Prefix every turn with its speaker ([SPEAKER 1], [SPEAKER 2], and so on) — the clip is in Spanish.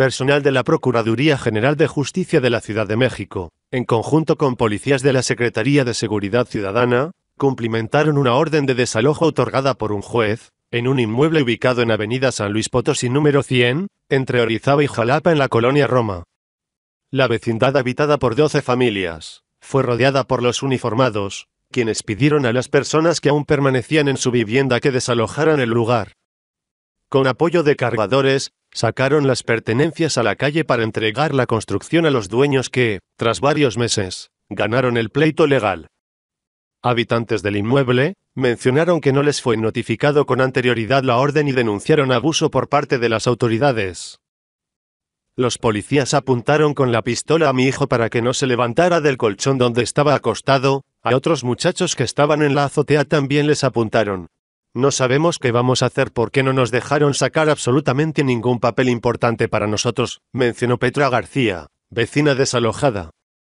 [SPEAKER 1] personal de la Procuraduría General de Justicia de la Ciudad de México, en conjunto con policías de la Secretaría de Seguridad Ciudadana, cumplimentaron una orden de desalojo otorgada por un juez, en un inmueble ubicado en Avenida San Luis Potosí número 100, entre Orizaba y Jalapa en la colonia Roma. La vecindad habitada por 12 familias, fue rodeada por los uniformados, quienes pidieron a las personas que aún permanecían en su vivienda que desalojaran el lugar. Con apoyo de cargadores, Sacaron las pertenencias a la calle para entregar la construcción a los dueños que, tras varios meses, ganaron el pleito legal. Habitantes del inmueble, mencionaron que no les fue notificado con anterioridad la orden y denunciaron abuso por parte de las autoridades. Los policías apuntaron con la pistola a mi hijo para que no se levantara del colchón donde estaba acostado, a otros muchachos que estaban en la azotea también les apuntaron, no sabemos qué vamos a hacer porque no nos dejaron sacar absolutamente ningún papel importante para nosotros, mencionó Petra García, vecina desalojada,